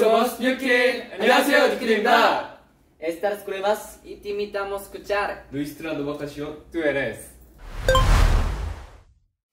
somos Yuki. Estas pruebas y te invitamos escuchar. Nuestra tú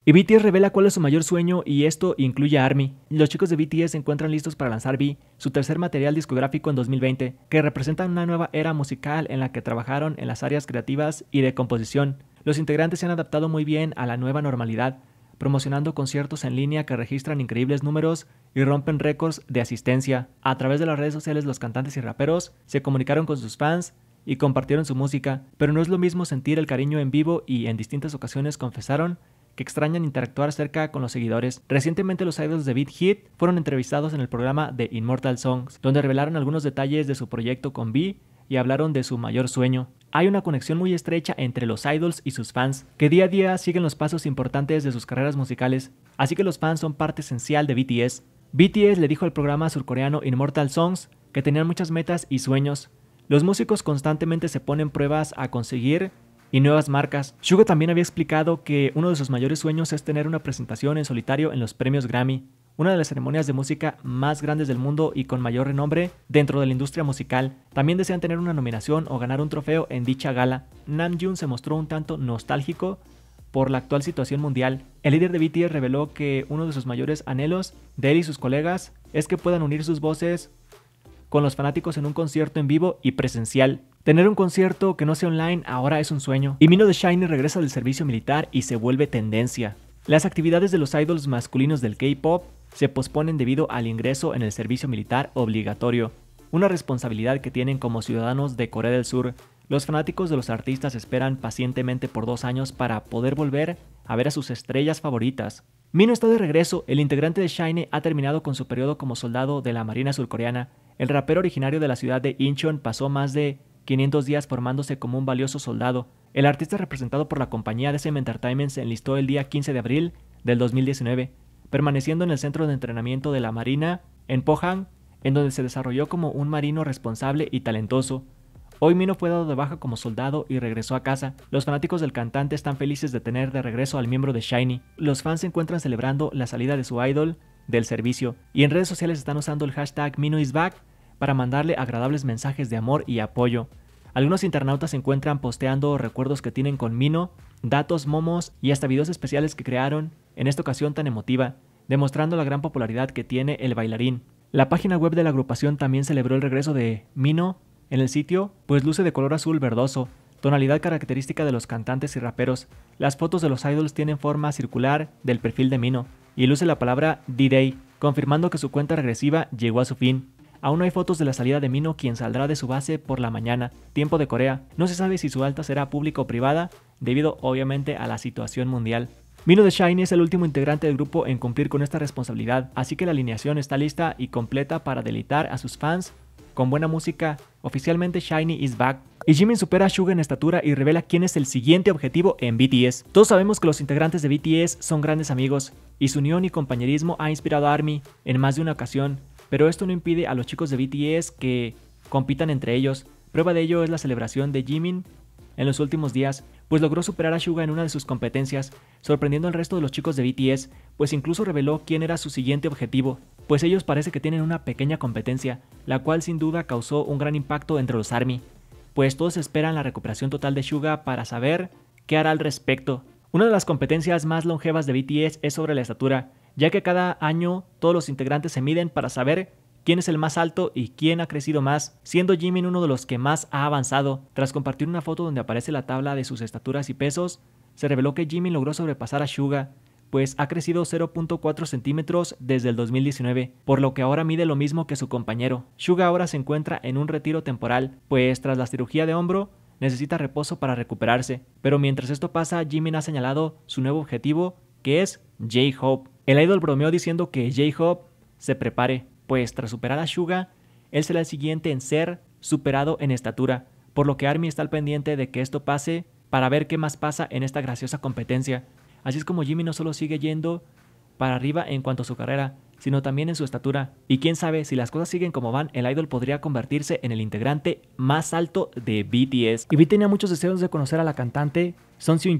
Y BTS revela cuál es su mayor sueño y esto incluye a ARMY. Los chicos de BTS se encuentran listos para lanzar V, su tercer material discográfico en 2020, que representa una nueva era musical en la que trabajaron en las áreas creativas y de composición. Los integrantes se han adaptado muy bien a la nueva normalidad, promocionando conciertos en línea que registran increíbles números y rompen récords de asistencia. A través de las redes sociales los cantantes y raperos se comunicaron con sus fans y compartieron su música, pero no es lo mismo sentir el cariño en vivo y en distintas ocasiones confesaron que extrañan interactuar cerca con los seguidores. Recientemente los idols de Beat Hit fueron entrevistados en el programa de Immortal Songs, donde revelaron algunos detalles de su proyecto con B y hablaron de su mayor sueño, hay una conexión muy estrecha entre los idols y sus fans, que día a día siguen los pasos importantes de sus carreras musicales, así que los fans son parte esencial de BTS. BTS le dijo al programa surcoreano Immortal Songs que tenían muchas metas y sueños. Los músicos constantemente se ponen pruebas a conseguir y nuevas marcas. Suga también había explicado que uno de sus mayores sueños es tener una presentación en solitario en los premios Grammy, una de las ceremonias de música más grandes del mundo y con mayor renombre dentro de la industria musical. También desean tener una nominación o ganar un trofeo en dicha gala. Namjoon se mostró un tanto nostálgico por la actual situación mundial. El líder de BTS reveló que uno de sus mayores anhelos de él y sus colegas es que puedan unir sus voces con los fanáticos en un concierto en vivo y presencial. Tener un concierto que no sea online ahora es un sueño. Y Mino de Shiny regresa del servicio militar y se vuelve tendencia. Las actividades de los idols masculinos del K-pop se posponen debido al ingreso en el servicio militar obligatorio, una responsabilidad que tienen como ciudadanos de Corea del Sur. Los fanáticos de los artistas esperan pacientemente por dos años para poder volver a ver a sus estrellas favoritas. Mino está de regreso, el integrante de Shiny ha terminado con su periodo como soldado de la Marina Surcoreana. El rapero originario de la ciudad de Incheon pasó más de 500 días formándose como un valioso soldado, el artista representado por la compañía de Entertainment se enlistó el día 15 de abril del 2019, permaneciendo en el centro de entrenamiento de la Marina en Pohang, en donde se desarrolló como un marino responsable y talentoso. Hoy Mino fue dado de baja como soldado y regresó a casa. Los fanáticos del cantante están felices de tener de regreso al miembro de Shiny. Los fans se encuentran celebrando la salida de su idol del servicio y en redes sociales están usando el hashtag Mino is back para mandarle agradables mensajes de amor y apoyo. Algunos internautas se encuentran posteando recuerdos que tienen con Mino, datos momos y hasta videos especiales que crearon en esta ocasión tan emotiva, demostrando la gran popularidad que tiene el bailarín. La página web de la agrupación también celebró el regreso de Mino en el sitio, pues luce de color azul verdoso, tonalidad característica de los cantantes y raperos. Las fotos de los idols tienen forma circular del perfil de Mino y luce la palabra D-Day, confirmando que su cuenta regresiva llegó a su fin. Aún no hay fotos de la salida de Mino, quien saldrá de su base por la mañana, tiempo de Corea. No se sabe si su alta será pública o privada, debido obviamente a la situación mundial. Mino de Shiny es el último integrante del grupo en cumplir con esta responsabilidad, así que la alineación está lista y completa para deleitar a sus fans con buena música. Oficialmente Shiny is back. Y Jimin supera a Suga en estatura y revela quién es el siguiente objetivo en BTS. Todos sabemos que los integrantes de BTS son grandes amigos, y su unión y compañerismo ha inspirado a ARMY en más de una ocasión. Pero esto no impide a los chicos de BTS que compitan entre ellos. Prueba de ello es la celebración de Jimin en los últimos días, pues logró superar a Suga en una de sus competencias, sorprendiendo al resto de los chicos de BTS, pues incluso reveló quién era su siguiente objetivo, pues ellos parece que tienen una pequeña competencia, la cual sin duda causó un gran impacto entre los ARMY, pues todos esperan la recuperación total de Suga para saber qué hará al respecto. Una de las competencias más longevas de BTS es sobre la estatura, ya que cada año todos los integrantes se miden para saber quién es el más alto y quién ha crecido más, siendo Jimin uno de los que más ha avanzado. Tras compartir una foto donde aparece la tabla de sus estaturas y pesos, se reveló que Jimin logró sobrepasar a Suga, pues ha crecido 0.4 centímetros desde el 2019, por lo que ahora mide lo mismo que su compañero. Suga ahora se encuentra en un retiro temporal, pues tras la cirugía de hombro, necesita reposo para recuperarse. Pero mientras esto pasa, Jimin ha señalado su nuevo objetivo, que es J-Hope, el idol bromeó diciendo que j Hop se prepare, pues tras superar a Suga, él será el siguiente en ser superado en estatura, por lo que Army está al pendiente de que esto pase para ver qué más pasa en esta graciosa competencia. Así es como Jimmy no solo sigue yendo para arriba en cuanto a su carrera, sino también en su estatura. Y quién sabe, si las cosas siguen como van, el idol podría convertirse en el integrante más alto de BTS. Y Vi tenía muchos deseos de conocer a la cantante Son seung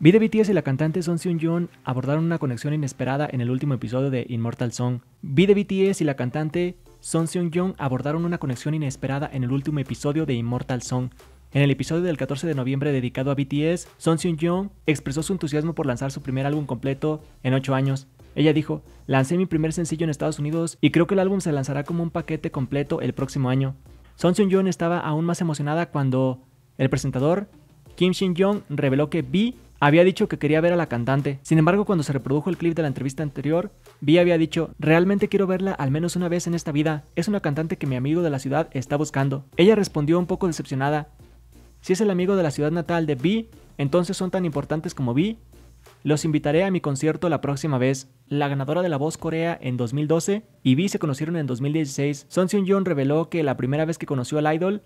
Vi de BTS y la cantante Son seung abordaron una conexión inesperada en el último episodio de Immortal Song. Vi de BTS y la cantante Son seung abordaron una conexión inesperada en el último episodio de Immortal Song. En el episodio del 14 de noviembre dedicado a BTS, Son seung expresó su entusiasmo por lanzar su primer álbum completo en 8 años. Ella dijo, lancé mi primer sencillo en Estados Unidos y creo que el álbum se lanzará como un paquete completo el próximo año. Son Seung Yoon estaba aún más emocionada cuando el presentador Kim Shin jong reveló que Vi había dicho que quería ver a la cantante. Sin embargo, cuando se reprodujo el clip de la entrevista anterior, Vi había dicho, realmente quiero verla al menos una vez en esta vida, es una cantante que mi amigo de la ciudad está buscando. Ella respondió un poco decepcionada, si es el amigo de la ciudad natal de Vi, entonces son tan importantes como Vi, los invitaré a mi concierto la próxima vez. La ganadora de La Voz Corea en 2012 y Vi se conocieron en 2016. Son seung yeon reveló que la primera vez que conoció al idol,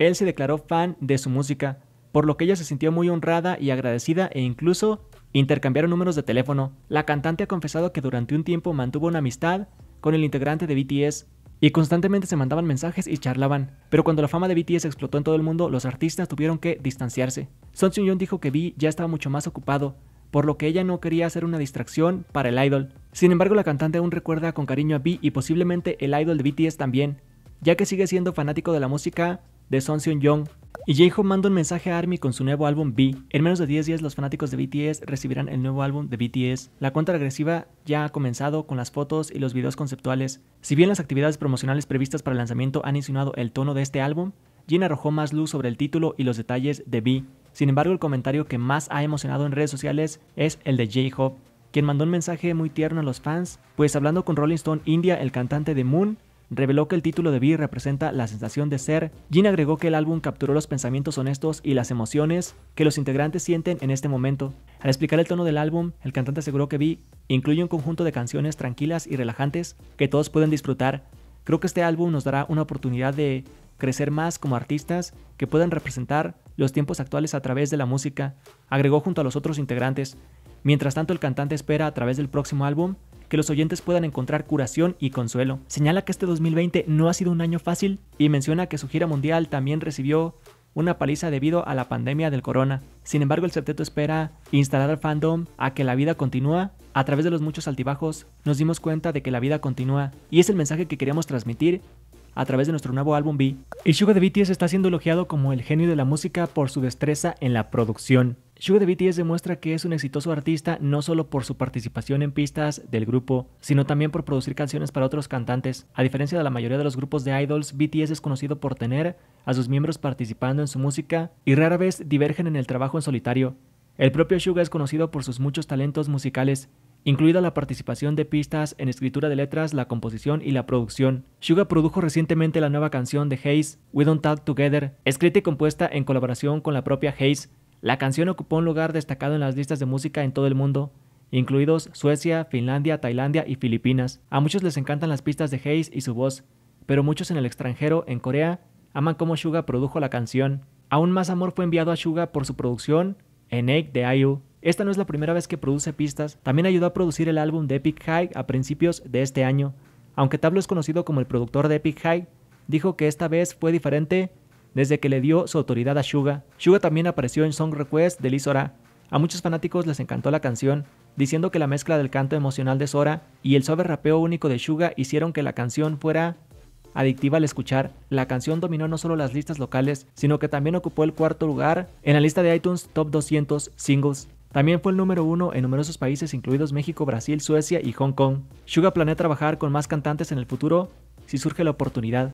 él se declaró fan de su música, por lo que ella se sintió muy honrada y agradecida e incluso intercambiaron números de teléfono. La cantante ha confesado que durante un tiempo mantuvo una amistad con el integrante de BTS y constantemente se mandaban mensajes y charlaban, pero cuando la fama de BTS explotó en todo el mundo, los artistas tuvieron que distanciarse. Son Seung-yeon dijo que Vi ya estaba mucho más ocupado, por lo que ella no quería ser una distracción para el idol. Sin embargo, la cantante aún recuerda con cariño a V y posiblemente el idol de BTS también, ya que sigue siendo fanático de la música de Son Seon Young. Y J-Hope manda un mensaje a ARMY con su nuevo álbum B. En menos de 10 días los fanáticos de BTS recibirán el nuevo álbum de BTS. La cuenta regresiva ya ha comenzado con las fotos y los videos conceptuales. Si bien las actividades promocionales previstas para el lanzamiento han insinuado el tono de este álbum, Jin arrojó más luz sobre el título y los detalles de B. Sin embargo, el comentario que más ha emocionado en redes sociales es el de J-Hope, quien mandó un mensaje muy tierno a los fans, pues hablando con Rolling Stone India, el cantante de Moon, reveló que el título de Bee representa la sensación de ser. Jin agregó que el álbum capturó los pensamientos honestos y las emociones que los integrantes sienten en este momento. Al explicar el tono del álbum, el cantante aseguró que B incluye un conjunto de canciones tranquilas y relajantes que todos pueden disfrutar. Creo que este álbum nos dará una oportunidad de crecer más como artistas que puedan representar los tiempos actuales a través de la música, agregó junto a los otros integrantes. Mientras tanto, el cantante espera a través del próximo álbum que los oyentes puedan encontrar curación y consuelo. Señala que este 2020 no ha sido un año fácil y menciona que su gira mundial también recibió una paliza debido a la pandemia del corona. Sin embargo, el septeto espera instalar al fandom a que la vida continúa. A través de los muchos altibajos, nos dimos cuenta de que la vida continúa y es el mensaje que queríamos transmitir a través de nuestro nuevo álbum B. Y Suga de BTS está siendo elogiado como el genio de la música por su destreza en la producción. Suga de BTS demuestra que es un exitoso artista no solo por su participación en pistas del grupo, sino también por producir canciones para otros cantantes. A diferencia de la mayoría de los grupos de idols, BTS es conocido por tener a sus miembros participando en su música y rara vez divergen en el trabajo en solitario. El propio Suga es conocido por sus muchos talentos musicales incluida la participación de pistas en escritura de letras, la composición y la producción. Suga produjo recientemente la nueva canción de Hayes, We Don't Talk Together, escrita y compuesta en colaboración con la propia Hayes. La canción ocupó un lugar destacado en las listas de música en todo el mundo, incluidos Suecia, Finlandia, Tailandia y Filipinas. A muchos les encantan las pistas de Hayes y su voz, pero muchos en el extranjero, en Corea, aman cómo Suga produjo la canción. Aún más amor fue enviado a Suga por su producción en Egg de IU. Esta no es la primera vez que produce pistas, también ayudó a producir el álbum de Epic High a principios de este año. Aunque Tablo es conocido como el productor de Epic High, dijo que esta vez fue diferente desde que le dio su autoridad a Suga. Suga también apareció en Song Request de Lee Sora. A muchos fanáticos les encantó la canción, diciendo que la mezcla del canto emocional de Sora y el suave rapeo único de Suga hicieron que la canción fuera adictiva al escuchar, la canción dominó no solo las listas locales, sino que también ocupó el cuarto lugar en la lista de iTunes Top 200 Singles. También fue el número uno en numerosos países, incluidos México, Brasil, Suecia y Hong Kong. Suga planea trabajar con más cantantes en el futuro si surge la oportunidad.